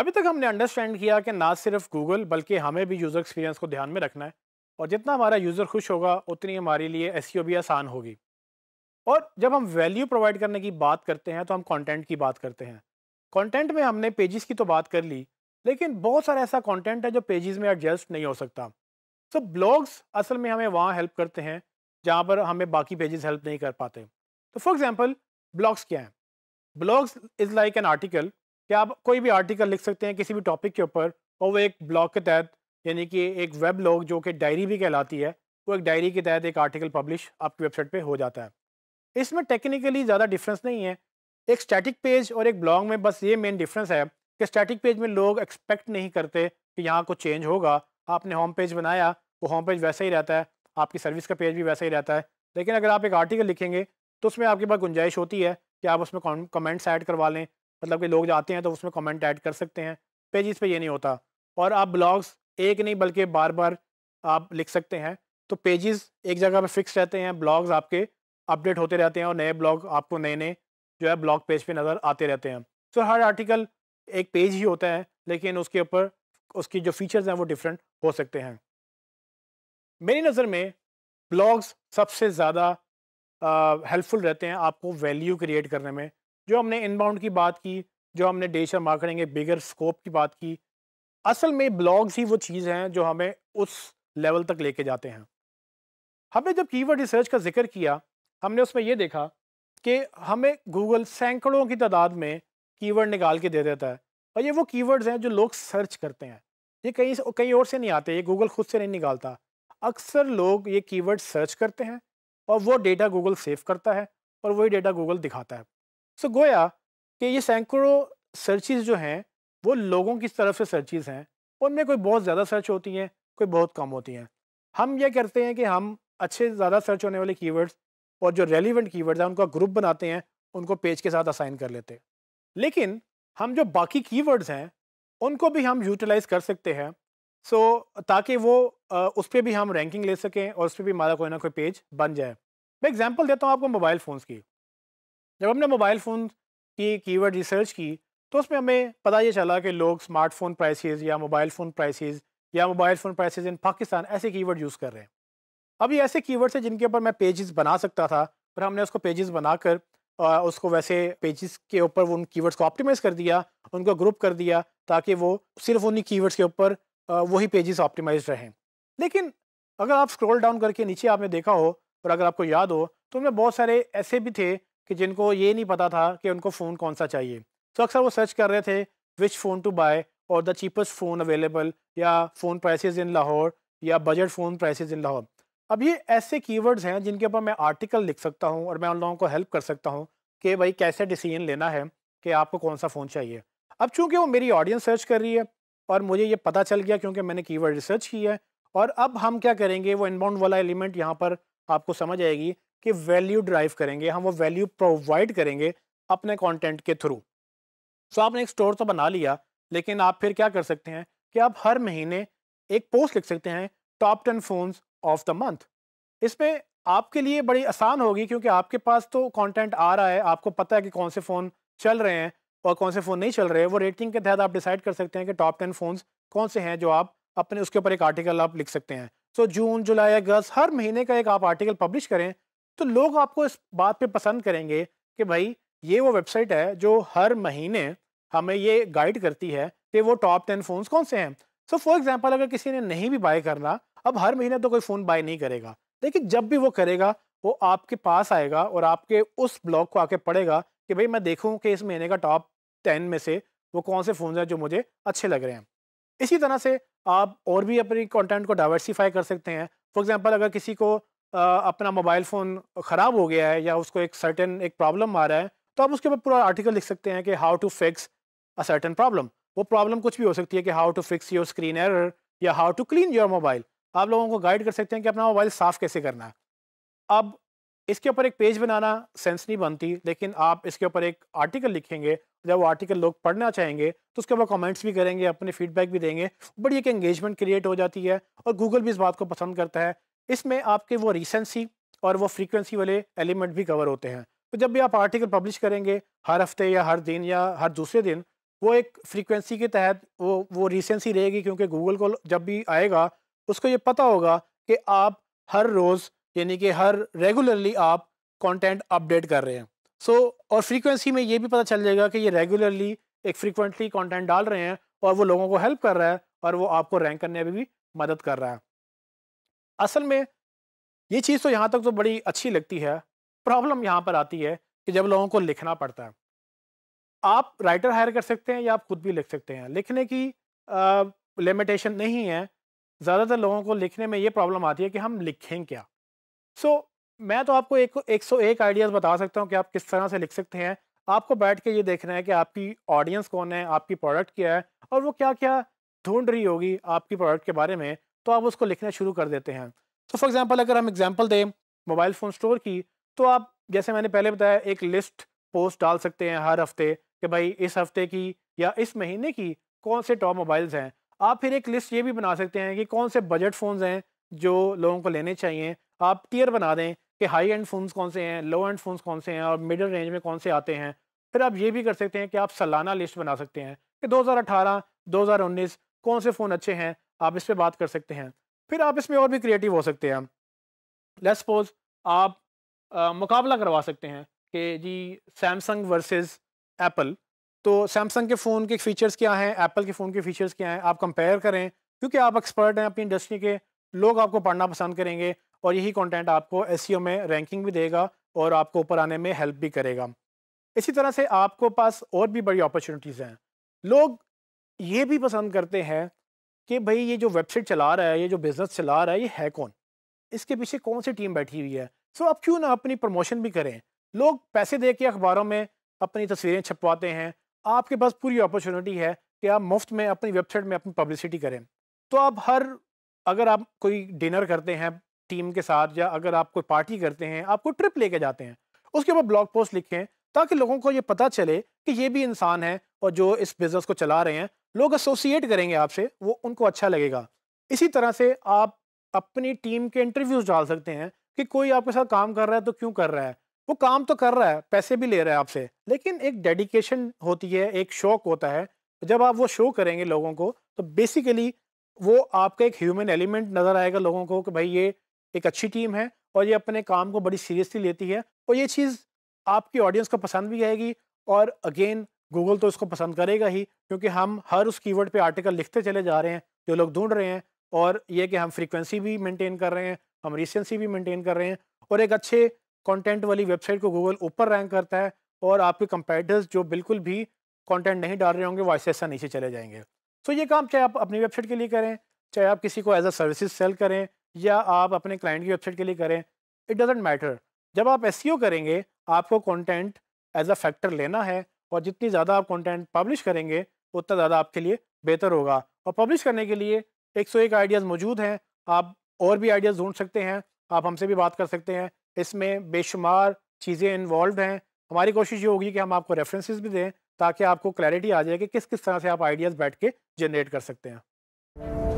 अभी तक हमने अंडरस्टैंड किया कि ना सिर्फ गूगल बल्कि हमें भी यूज़र एक्सपीरियंस को ध्यान में रखना है और जितना हमारा यूज़र खुश होगा उतनी हमारे लिए एस e भी आसान होगी और जब हम वैल्यू प्रोवाइड करने की बात करते हैं तो हम कंटेंट की बात करते हैं कंटेंट में हमने पेजेस की तो बात कर ली लेकिन बहुत सारा ऐसा कंटेंट है जो पेजेस में एडजस्ट नहीं हो सकता तो so, ब्लॉग्स असल में हमें वहाँ हेल्प करते हैं जहाँ पर हमें बाकी पेजेस हेल्प नहीं कर पाते तो फॉर एग्जांपल ब्लॉग्स क्या हैं blogs is like an article कि आप कोई भी आर्टिकल लिख सकते हैं किसी भी टॉपिक के ऊपर और वो एक ब्लॉग के तहत यानी कि एक वेब लॉग जो कि डायरी भी कहलाती है वो एक डायरी के तहत एक आर्टिकल पब्लिश आपकी वेबसाइट पे हो जाता है इसमें टेक्निकली ज़्यादा डिफरेंस नहीं है एक स्टैटिक पेज और एक ब्लॉग में बस ये मेन डिफरेंस है कि स्टैटिक पेज में लोग एक्सपेक्ट नहीं करते कि यहाँ कुछ चेंज होगा आपने होम पेज बनाया वो होम पेज वैसा ही रहता है आपकी सर्विस का पेज भी वैसा ही रहता है लेकिन अगर आप एक आर्टिकल लिखेंगे तो उसमें आपके पास गुंजाइश होती है कि आप उसमें कमेंट्स ऐड करवा लें मतलब कि लोग जाते हैं तो उसमें कमेंट ऐड कर सकते हैं पेजेस पे ये नहीं होता और आप ब्लॉग्स एक नहीं बल्कि बार बार आप लिख सकते हैं तो पेजेस एक जगह पे फिक्स रहते हैं ब्लॉग्स आपके अपडेट होते रहते हैं और नए ब्लॉग आपको नए नए जो है ब्लॉग पेज पे नज़र आते रहते हैं सो तो so, हर आर्टिकल एक पेज ही होता है लेकिन उसके ऊपर उसकी जो फीचर्स हैं वो डिफरेंट हो सकते हैं मेरी नज़र में ब्लॉग्स सबसे ज़्यादा हेल्पफुल रहते हैं आपको वैल्यू क्रिएट करने में जो हमने इनबाउंड की बात की जो हमने डे और मार्केटिंग बिगर स्कोप की बात की असल में ब्लॉग्स ही वो चीज़ हैं जो हमें उस लेवल तक लेके जाते हैं हमने जब कीवर्ड रिसर्च का जिक्र किया हमने उसमें ये देखा कि हमें गूगल सैकड़ों की तादाद में कीवर्ड निकाल के दे देता है और ये वो कीवर्ड्स हैं जो लोग सर्च करते हैं ये कहीं कहीं और से नहीं आते ये गूगल खुद से नहीं निकालता अक्सर लोग ये कीवर्ड सर्च करते हैं और वो डेटा गूगल सेव करता है और वही डेटा गूगल दिखाता है सो so, गोया कि ये सैकड़ों सर्चिज़ जो हैं वो लोगों की तरफ से सर्चिज़ हैं उनमें कोई बहुत ज़्यादा सर्च होती हैं कोई बहुत कम होती हैं हम ये करते हैं कि हम अच्छे ज़्यादा सर्च होने वाले कीवर्ड्स और जो रेलिवेंट कीवर्ड्स हैं उनका ग्रुप बनाते हैं उनको पेज के साथ असाइन कर लेते हैं लेकिन हम जो बाकी कीवर्ड्स हैं उनको भी हम यूटिलाइज कर सकते हैं सो so, ताकि वो आ, उस पर भी हम रैंकिंग ले सकें और उस पर भी हमारा कोई ना कोई पेज बन जाए मैं एग्जांपल देता हूँ आपको मोबाइल फ़ोन्स की जब हमने मोबाइल फ़ोन की कीवर्ड रिसर्च की तो उसमें हमें पता ये चला कि लोग स्मार्टफोन प्राइसेस या मोबाइल फ़ोन प्राइसेस या mobile phone prices in Pakistan ऐसे कीवर्ड यूज़ कर रहे हैं अब ये ऐसे कीवर्ड्स हैं जिनके ऊपर मैं पेजेस बना सकता था पर हमने उसको पेजेस बनाकर उसको वैसे पेजेस के ऊपर उन कीवर्ड्स को ऑप्टिमाइज़ कर दिया उनको ग्रुप कर दिया ताकि वो सिर्फ उन्हीं कीवर्ड्स के ऊपर वही पेजेस ऑप्टिमाइज रहें लेकिन अगर आप स्क्रॉल डाउन करके नीचे आपने देखा हो और अगर आपको याद हो तो उनमें बहुत सारे ऐसे भी थे कि जिनको ये नहीं पता था कि उनको फ़ोन कौन सा चाहिए तो so, अक्सर वो सर्च कर रहे थे विच फ़ोन टू बाय और द चीपेस्ट फ़ोन अवेलेबल या फ़ोन प्राइसेस इन लाहौर या budget phone prices in Lahore अब ये ऐसे कीवर्ड्स हैं जिनके ऊपर मैं आर्टिकल लिख सकता हूँ और मैं उन लोगों को हेल्प कर सकता हूँ कि भाई कैसे डिसीजन लेना है कि आपको कौन सा फ़ोन चाहिए अब चूँकि वो मेरी ऑडियंस सर्च कर रही है और मुझे ये पता चल गया क्योंकि मैंने कीवर्ड रिसर्च की है और अब हम क्या करेंगे वो इनबाउंड वाला एलिमेंट यहाँ पर आपको समझ आएगी कि वैल्यू ड्राइव करेंगे हम वो वैल्यू प्रोवाइड करेंगे अपने कंटेंट के थ्रू सो so, आपने एक स्टोर तो बना लिया लेकिन आप फिर क्या कर सकते हैं कि आप हर महीने एक पोस्ट लिख सकते हैं top ten phones of the month इसमें आपके लिए बड़ी आसान होगी क्योंकि आपके पास तो कॉन्टेंट आ रहा है आपको पता है कि कौन से फ़ोन चल रहे हैं और कौन से फ़ोन नहीं चल रहे हैं वो रेटिंग के तहत आप डिसाइड कर सकते हैं कि टॉप टेन फ़ोन्स कौन से हैं जो आप अपने उसके ऊपर एक आर्टिकल आप लिख सकते हैं सो so, जून जुलाई अगस्त हर महीने का एक आप आर्टिकल पब्लिश करें तो लोग आपको इस बात पे पसंद करेंगे कि भाई ये वो वेबसाइट है जो हर महीने हमें ये गाइड करती है कि वो टॉप टेन फ़ोन्स कौन से हैं सो फॉर एग्जांपल अगर किसी ने नहीं भी बाय करना अब हर महीने तो कोई फ़ोन बाय नहीं करेगा लेकिन जब भी वो करेगा वो आपके पास आएगा और आपके उस ब्लॉग को आके पढ़ेगा कि भाई मैं देखूँ कि इस महीने का टॉप टेन में से वो कौन से फ़ोन हैं जो मुझे अच्छे लग रहे हैं इसी तरह से आप और भी अपनी कॉन्टेंट को डाइवर्सीफाई कर सकते हैं फॉर एग्ज़ाम्पल अगर किसी को अपना मोबाइल फ़ोन ख़राब हो गया है या उसको एक सर्टन एक प्रॉब्लम आ रहा है तो आप उसके ऊपर पूरा आर्टिकल लिख सकते हैं कि how to fix a certain problem वो प्रॉब्लम कुछ भी हो सकती है कि how to fix your screen error या how to clean your mobile आप लोगों को गाइड कर सकते हैं कि अपना मोबाइल साफ़ कैसे करना है अब इसके ऊपर एक पेज बनाना सेंस नहीं बनती लेकिन आप इसके ऊपर एक आर्टिकल लिखेंगे जब वो आर्टिकल लोग पढ़ना चाहेंगे तो उसके ऊपर कमेंट्स भी करेंगे अपने फीडबैक भी देंगे बड़ी एक एंगेजमेंट क्रिएट हो जाती है और गूगल भी इस बात को पसंद करता है इसमें आपके वो रिसेंसी और वो फ्रीक्वेंसी वाले एलिमेंट भी कवर होते हैं तो जब भी आप आर्टिकल पब्लिश करेंगे हर हफ्ते या हर दिन या हर दूसरे दिन वो एक फ्रीक्वेंसी के तहत वो वो रिसेंसी रहेगी क्योंकि गूगल को जब भी आएगा उसको ये पता होगा कि आप हर रोज़ यानी कि हर रेगुलरली आप कंटेंट अपडेट कर रहे हैं सो so, और फ्रीक्वेंसी में ये भी पता चल जाएगा कि ये रेगुलरली एक फ्रीकुनटली कॉन्टेंट डाल रहे हैं और वो लोगों को हेल्प कर रहा है और वो आपको रैंक करने में भी मदद कर रहा है असल में ये चीज़ तो यहाँ तक तो बड़ी अच्छी लगती है प्रॉब्लम यहाँ पर आती है कि जब लोगों को लिखना पड़ता है आप राइटर हायर कर सकते हैं या आप खुद भी लिख सकते हैं लिखने की लिमिटेशन नहीं है ज़्यादातर लोगों को लिखने में ये प्रॉब्लम आती है कि हम लिखें क्या सो so, मैं तो आपको एक एक सौ एक आइडियाज़ बता सकता हूँ कि आप किस तरह से लिख सकते हैं आपको बैठ के ये देखना है कि आपकी ऑडियंस कौन है आपकी प्रोडक्ट क्या है और वो क्या क्या ढूंढ रही होगी आपकी प्रोडक्ट के बारे में तो आप उसको लिखना शुरू कर देते हैं तो फॉर एग्ज़ाम्पल अगर हम एग्ज़ाम्पल दें मोबाइल फ़ोन स्टोर की तो आप जैसे मैंने पहले बताया एक लिस्ट पोस्ट डाल सकते हैं हर हफ्ते कि भाई इस हफ्ते की या इस महीने की कौन से टॉप मोबाइल्स हैं आप फिर एक लिस्ट ये भी बना सकते हैं कि कौन से बजट फ़ोन हैं जो लोगों को लेने चाहिए आप टीयर बना दें कि हाई एंड फ़ोन्स कौन से हैं लो एंड फ़ोन्स कौन से हैं और मिडिल रेंज में कौन से आते हैं फिर आप ये भी कर सकते हैं कि आप सालाना लिस्ट बना सकते हैं कि 2018, 2019 कौन से फ़ोन अच्छे हैं आप इस पर बात कर सकते हैं फिर आप इसमें और भी क्रिएटिव हो सकते हैं लेट सपोज आप आ, मुकाबला करवा सकते हैं कि जी सैमसंग वर्सेस एप्पल तो सैमसंग के फ़ोन के फीचर्स क्या हैं एप्पल के फ़ोन के फीचर्स क्या हैं आप कंपेयर करें क्योंकि आप एक्सपर्ट हैं अपनी इंडस्ट्री के लोग आपको पढ़ना पसंद करेंगे और यही कंटेंट आपको एस e में रैंकिंग भी देगा और आपको ऊपर आने में हेल्प भी करेगा इसी तरह से आपको पास और भी बड़ी अपॉर्चुनिटीज़ हैं लोग ये भी पसंद करते हैं कि भाई ये जो वेबसाइट चला रहा है ये जो बिज़नेस चला रहा है ये है कौन इसके पीछे कौन सी टीम बैठी हुई है सो आप क्यों ना अपनी प्रमोशन भी करें लोग पैसे दे के अखबारों में अपनी तस्वीरें छपवाते हैं आपके पास पूरी अपॉर्चुनिटी है कि आप मुफ्त में अपनी वेबसाइट में अपनी पब्लिसिटी करें तो आप हर अगर आप कोई डिनर करते हैं टीम के साथ या अगर आप कोई पार्टी करते हैं आपको ट्रिप लेके जाते हैं उसके ऊपर ब्लॉग पोस्ट लिखें ताकि लोगों को ये पता चले कि ये भी इंसान है और जो इस बिज़नेस को चला रहे हैं लोग एसोसिएट करेंगे आपसे वो उनको अच्छा लगेगा इसी तरह से आप अपनी टीम के इंटरव्यूज डाल सकते हैं कि कोई आपके साथ काम कर रहा है तो क्यों कर रहा है वो काम तो कर रहा है पैसे भी ले रहा है आपसे लेकिन एक डेडिकेशन होती है एक शौक होता है जब आप वो शो करेंगे लोगों को तो बेसिकली वो आपका एक ह्यूमन एलिमेंट नज़र आएगा लोगों को कि भाई ये एक अच्छी टीम है और ये अपने काम को बड़ी सीरियसली लेती है और ये चीज़ आपकी ऑडियंस को पसंद भी आएगी और अगेन गूगल तो इसको पसंद करेगा ही क्योंकि हम हर उस कीवर्ड पे आर्टिकल लिखते चले जा रहे हैं जो लोग ढूंढ रहे हैं और ये कि हम फ्रीक्वेंसी भी मेंटेन कर रहे हैं हम रिसेंसी भी मेंटेन कर रहे हैं और एक अच्छे कंटेंट वाली वेबसाइट को गूगल ऊपर रैंक करता है और आपके कंपेटर्स जो बिल्कुल भी कंटेंट नहीं डाल रहे होंगे वो ऐसे ऐसा नीचे चले जाएंगे सो so ये काम चाहे आप अपनी वेबसाइट के लिए करें चाहे आप किसी को एज अ सर्विसेज सेल करें या आप अपने क्लाइंट की वेबसाइट के लिए करें इट डजेंट मैटर जब आप एस e करेंगे आपको कॉन्टेंट एज अ फैक्टर लेना है और जितनी ज़्यादा आप कंटेंट पब्लिश करेंगे उतना ज़्यादा आपके लिए बेहतर होगा और पब्लिश करने के लिए एक सौ एक आइडियाज़ मौजूद हैं आप और भी आइडियाज़ ढूंढ सकते हैं आप हमसे भी बात कर सकते हैं इसमें बेशुमार चीज़ें इन्वॉल्व हैं हमारी कोशिश ये होगी कि हम आपको रेफरेंसेज भी दें ताकि आपको क्लैरिटी आ जाए कि किस किस तरह से आप आइडियाज़ बैठ के जनरेट कर सकते हैं